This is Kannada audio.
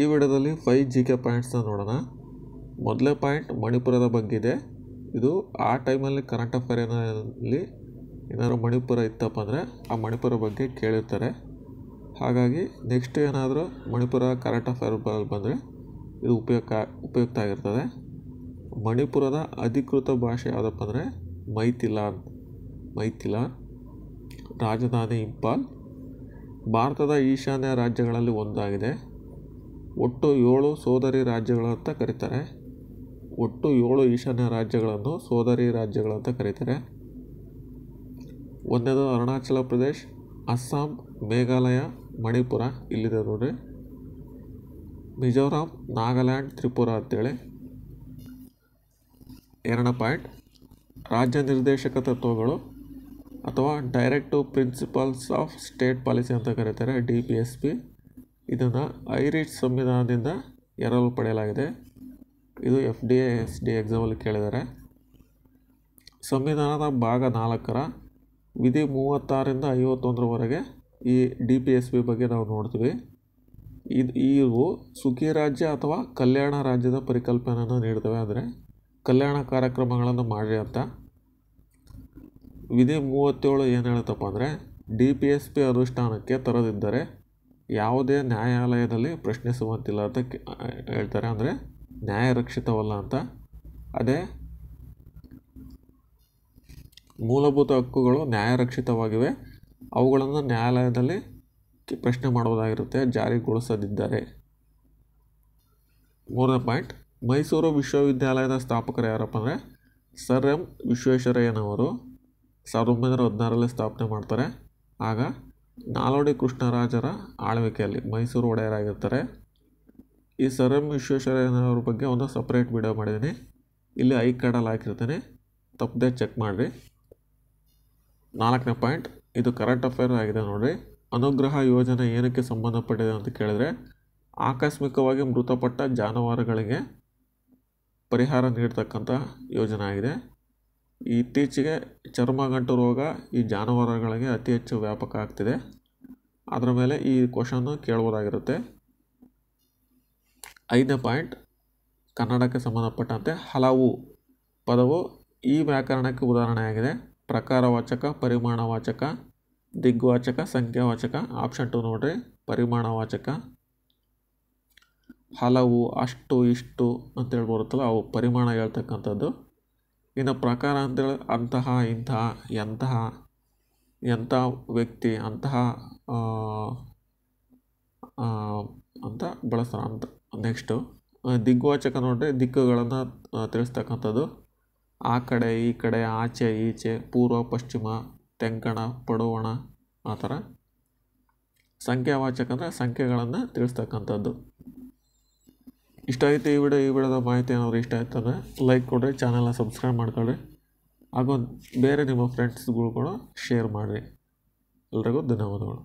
ಈ ವಿಡಿಯೋದಲ್ಲಿ ಫೈ ಜಿ ಕೆ ಪಾಯಿಂಟ್ಸ್ನ ನೋಡೋಣ ಮೊದಲೇ ಪಾಯಿಂಟ್ ಮಣಿಪುರದ ಇದೆ ಇದು ಆ ಟೈಮಲ್ಲಿ ಕರೆಂಟ್ ಏನಲ್ಲಿ ಏನಾದರೂ ಮಣಿಪುರ ಇತ್ತಪ್ಪ ಅಂದರೆ ಆ ಮಣಿಪುರ ಬಗ್ಗೆ ಕೇಳಿರ್ತಾರೆ ಹಾಗಾಗಿ ನೆಕ್ಸ್ಟ್ ಏನಾದರೂ ಮಣಿಪುರ ಕರೆಂಟ್ ಅಫೇರ್ ಬಂದರೆ ಇದು ಉಪಯುಕ್ತ ಉಪಯುಕ್ತ ಆಗಿರ್ತದೆ ಮಣಿಪುರದ ಅಧಿಕೃತ ಭಾಷೆ ಯಾವುದಪ್ಪ ಅಂದರೆ ಮೈಥಿಲಾನ್ ಮೈಥಿಲಾನ್ ರಾಜಧಾನಿ ಇಂಪಾಲ್ ಭಾರತದ ಈಶಾನ್ಯ ರಾಜ್ಯಗಳಲ್ಲಿ ಒಂದಾಗಿದೆ ಒಟ್ಟು ಏಳು ಸೋದರಿ ರಾಜ್ಯಗಳಂತ ಕರೀತಾರೆ ಒಟ್ಟು ಏಳು ಈಶಾನ್ಯ ರಾಜ್ಯಗಳನ್ನು ಸೋದರಿ ರಾಜ್ಯಗಳಂತ ಕರೀತಾರೆ ಒಂದನೇದು ಅರುಣಾಚಲ ಪ್ರದೇಶ್ ಅಸ್ಸಾಂ ಮೇಘಾಲಯ ಮಣಿಪುರ ಇಲ್ಲಿದೆ ನೋಡ್ರಿ ಮಿಜೋರಾಂ ನಾಗಾಲ್ಯಾಂಡ್ ತ್ರಿಪುರ ಅಂತೇಳಿ ಎರಡನೇ ಪಾಯಿಂಟ್ ರಾಜ್ಯ ನಿರ್ದೇಶಕ ತತ್ವಗಳು ಅಥವಾ directive principles of state policy ಅಂತ ಕರೀತಾರೆ ಡಿ ಪಿ ಎಸ್ ಪಿ ಇದನ್ನು ಐರಿಷ್ ಸಂವಿಧಾನದಿಂದ ಎರವಲು ಪಡೆಯಲಾಗಿದೆ ಇದು ಎಫ್ ಡಿ ಎಸ್ ಡಿ ಎಕ್ಸಾಮಲ್ಲಿ ಕೇಳಿದ್ದಾರೆ ಸಂವಿಧಾನದ ಭಾಗ ನಾಲ್ಕರ ವಿಧಿ ಮೂವತ್ತಾರರಿಂದ ಐವತ್ತೊಂದರವರೆಗೆ ಈ ಡಿ ಪಿ ಎಸ್ ಬಿ ಬಗ್ಗೆ ನಾವು ನೋಡ್ತೀವಿ ಇದು ಇವು ಸುಖಿ ರಾಜ್ಯ ಅಥವಾ ಕಲ್ಯಾಣ ರಾಜ್ಯದ ಪರಿಕಲ್ಪನೆಯನ್ನು ನೀಡ್ತವೆ ಅಂದರೆ ಕಲ್ಯಾಣ ಕಾರ್ಯಕ್ರಮಗಳನ್ನು ಮಾಡಿ ಅಂತ ವಿಧಿ ಮೂವತ್ತೇಳು ಏನು ಹೇಳುತ್ತಪ್ಪ ಅಂದರೆ ಡಿ ಪಿ ಎಸ್ ಪಿ ಅನುಷ್ಠಾನಕ್ಕೆ ತರದಿದ್ದರೆ ಯಾವುದೇ ನ್ಯಾಯಾಲಯದಲ್ಲಿ ಪ್ರಶ್ನಿಸುವಂತಿಲ್ಲ ಅಂತ ಹೇಳ್ತಾರೆ ಅಂದರೆ ನ್ಯಾಯರಕ್ಷಿತವಲ್ಲ ಅಂತ ಅದೇ ಮೂಲಭೂತ ಹಕ್ಕುಗಳು ನ್ಯಾಯರಕ್ಷಿತವಾಗಿವೆ ಅವುಗಳನ್ನು ನ್ಯಾಯಾಲಯದಲ್ಲಿ ಪ್ರಶ್ನೆ ಮಾಡುವುದಾಗಿರುತ್ತೆ ಜಾರಿಗೊಳಿಸದಿದ್ದಾರೆ ಮೂರನೇ ಪಾಯಿಂಟ್ ಮೈಸೂರು ವಿಶ್ವವಿದ್ಯಾಲಯದ ಸ್ಥಾಪಕರು ಯಾರಪ್ಪ ಅಂದರೆ ಸರ್ ಎಂ ವಿಶ್ವೇಶ್ವರಯ್ಯನವರು ಸಾವಿರದ ಒಂಬೈನೂರ ಹದಿನಾರರಲ್ಲಿ ಸ್ಥಾಪನೆ ಮಾಡ್ತಾರೆ ಆಗ ನಾಲ್ವಡಿ ಕೃಷ್ಣರಾಜರ ಆಳ್ವಿಕೆಯಲ್ಲಿ ಮೈಸೂರು ಒಡೆಯರಾಗಿರ್ತಾರೆ ಈ ಸರ್ ಎಂ ವಿಶ್ವೇಶ್ವರಯ್ಯನವ್ರ ಬಗ್ಗೆ ಒಂದು ಸಪ್ರೇಟ್ ವಿಡಿಯೋ ಮಾಡಿದ್ದೀನಿ ಇಲ್ಲಿ ಐ ಕಾರ್ಡಲ್ಲಿ ಹಾಕಿರ್ತೀನಿ ತಪ್ಪದೆ ಚೆಕ್ ಮಾಡಿರಿ ನಾಲ್ಕನೇ ಪಾಯಿಂಟ್ ಇದು ಕರೆಂಟ್ ಅಫೇರ್ ಆಗಿದೆ ನೋಡಿರಿ ಅನುಗ್ರಹ ಯೋಜನೆ ಏನಕ್ಕೆ ಸಂಬಂಧಪಟ್ಟಿದೆ ಅಂತ ಕೇಳಿದರೆ ಆಕಸ್ಮಿಕವಾಗಿ ಮೃತಪಟ್ಟ ಜಾನುವಾರುಗಳಿಗೆ ಪರಿಹಾರ ನೀಡ್ತಕ್ಕಂಥ ಯೋಜನೆ ಆಗಿದೆ ಇತ್ತೀಚೆಗೆ ಚರ್ಮಗಂಟು ರೋಗ ಈ ಜಾನುವಾರುಗಳಿಗೆ ಅತಿ ಹೆಚ್ಚು ವ್ಯಾಪಕ ಆಗ್ತಿದೆ ಅದರ ಮೇಲೆ ಈ ಕ್ವಶನ್ನು ಕೇಳ್ಬೋದಾಗಿರುತ್ತೆ ಐದನೇ ಪಾಯಿಂಟ್ ಕನ್ನಡಕ್ಕೆ ಸಂಬಂಧಪಟ್ಟಂತೆ ಹಲವು ಪದವು ಈ ವ್ಯಾಕರಣಕ್ಕೆ ಉದಾಹರಣೆಯಾಗಿದೆ ಪ್ರಕಾರವಾಚಕ ಪರಿಮಾಣವಾಚಕ ದಿಗ್ವಾಚಕ ಸಂಖ್ಯಾವಾಚಕ ಆಪ್ಷನ್ ಟು ನೋಡ್ರಿ ಪರಿಮಾಣವಾಚಕ ಹಲವು ಅಷ್ಟು ಇಷ್ಟು ಅಂತೇಳಿ ಬರುತ್ತಲ್ಲ ಅವು ಪರಿಮಾಣ ಹೇಳ್ತಕ್ಕಂಥದ್ದು ಇನ್ನು ಪ್ರಕಾರ ಅಂತೇಳಿ ಅಂತಹ ಇಂತಹ ಎಂತಹ ಎಂಥ ವ್ಯಕ್ತಿ ಅಂತಹ ಅಂತ ಬಳಸ್ತಾರೆ ಅಂತ ನೆಕ್ಸ್ಟು ದಿಗ್ವಾಚಕ ನೋಡಿರಿ ದಿಕ್ಕುಗಳನ್ನು ತಿಳಿಸ್ತಕ್ಕಂಥದ್ದು ಆ ಕಡೆ ಈ ಕಡೆ ಆಚೆ ಈಚೆ ಪೂರ್ವ ಪಶ್ಚಿಮ ತೆಂಕಣ ಪಡುವಣ ಆ ಥರ ಸಂಖ್ಯಾವಾಚಕ ಅಂದರೆ ಸಂಖ್ಯೆಗಳನ್ನು ತಿಳಿಸ್ತಕ್ಕಂಥದ್ದು ಇಷ್ಟ ಆಯಿತು ಈ ವಿಡಿಯೋ ಈ ವಿಡಿಯೋದ ಮಾಹಿತಿ ಏನಾದರೂ ಇಷ್ಟ ಆಯ್ತಂದರೆ ಲೈಕ್ ಕೊಡಿರಿ ಚಾನಲ್ನ ಸಬ್ಸ್ಕ್ರೈಬ್ ಮಾಡ್ಕೊಳ್ಳಿ ಹಾಗೂ ಬೇರೆ ನಿಮ್ಮ ಫ್ರೆಂಡ್ಸ್ಗಳು ಕೂಡ ಶೇರ್ ಮಾಡಿರಿ ಎಲ್ರಿಗೂ ಧನ್ಯವಾದಗಳು